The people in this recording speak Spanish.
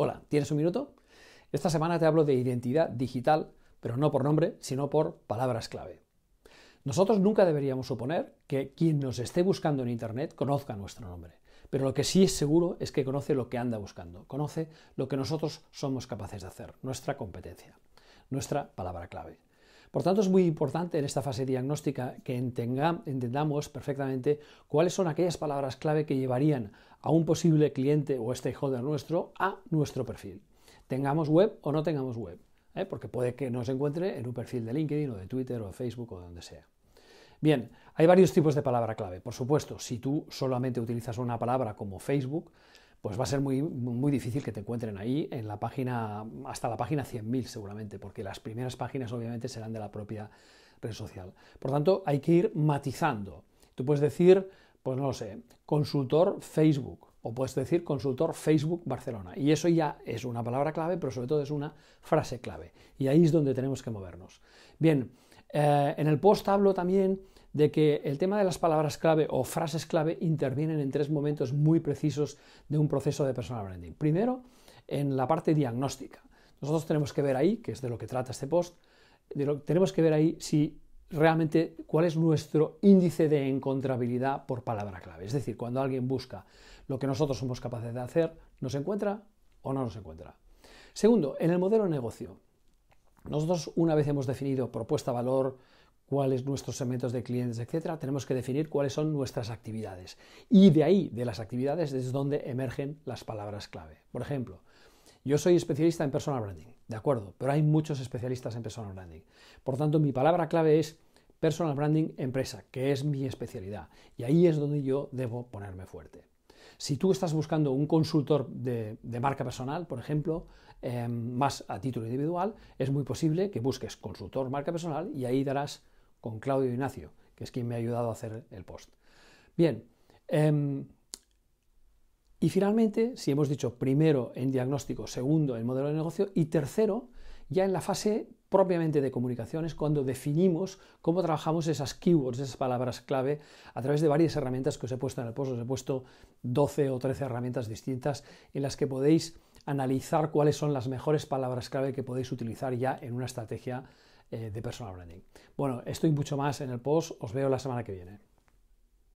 Hola, ¿tienes un minuto? Esta semana te hablo de identidad digital, pero no por nombre, sino por palabras clave. Nosotros nunca deberíamos suponer que quien nos esté buscando en Internet conozca nuestro nombre, pero lo que sí es seguro es que conoce lo que anda buscando, conoce lo que nosotros somos capaces de hacer, nuestra competencia, nuestra palabra clave. Por tanto, es muy importante en esta fase diagnóstica que entendamos perfectamente cuáles son aquellas palabras clave que llevarían a un posible cliente o stakeholder nuestro a nuestro perfil. Tengamos web o no tengamos web, ¿eh? porque puede que nos encuentre en un perfil de LinkedIn o de Twitter o de Facebook o de donde sea. Bien, hay varios tipos de palabra clave. Por supuesto, si tú solamente utilizas una palabra como Facebook, pues va a ser muy, muy difícil que te encuentren ahí en la página, hasta la página 100.000 seguramente, porque las primeras páginas obviamente serán de la propia red social. Por tanto, hay que ir matizando. Tú puedes decir, pues no lo sé, consultor Facebook, o puedes decir consultor Facebook Barcelona. Y eso ya es una palabra clave, pero sobre todo es una frase clave. Y ahí es donde tenemos que movernos. Bien, eh, en el post hablo también de que el tema de las palabras clave o frases clave intervienen en tres momentos muy precisos de un proceso de personal branding. Primero, en la parte diagnóstica. Nosotros tenemos que ver ahí, que es de lo que trata este post, tenemos que ver ahí si realmente cuál es nuestro índice de encontrabilidad por palabra clave. Es decir, cuando alguien busca lo que nosotros somos capaces de hacer, ¿nos encuentra o no nos encuentra? Segundo, en el modelo de negocio. Nosotros, una vez hemos definido propuesta valor, cuáles nuestros segmentos de clientes, etcétera, tenemos que definir cuáles son nuestras actividades. Y de ahí, de las actividades, es donde emergen las palabras clave. Por ejemplo, yo soy especialista en personal branding, de acuerdo, pero hay muchos especialistas en personal branding. Por tanto, mi palabra clave es personal branding empresa, que es mi especialidad. Y ahí es donde yo debo ponerme fuerte. Si tú estás buscando un consultor de, marca personal, por ejemplo, em, más a título individual, es muy posible que busques consultor marca personal y ahí darás con Claudio Ignacio, que es quien me ha ayudado a hacer el post. Bien. Em, y finalmente, si hemos dicho primero en diagnóstico, segundo en modelo de negocio y tercero, ya en la fase propiamente de comunicaciones cuando definimos cómo trabajamos esas keywords, esas palabras clave, a través de varias herramientas que os he puesto en el post. Os he puesto 12 o 13 herramientas distintas en las que podéis analizar cuáles son las mejores palabras clave que podéis utilizar ya en una estrategia eh, de personal branding. Bueno, estoy mucho más en el post. Os veo la semana que viene.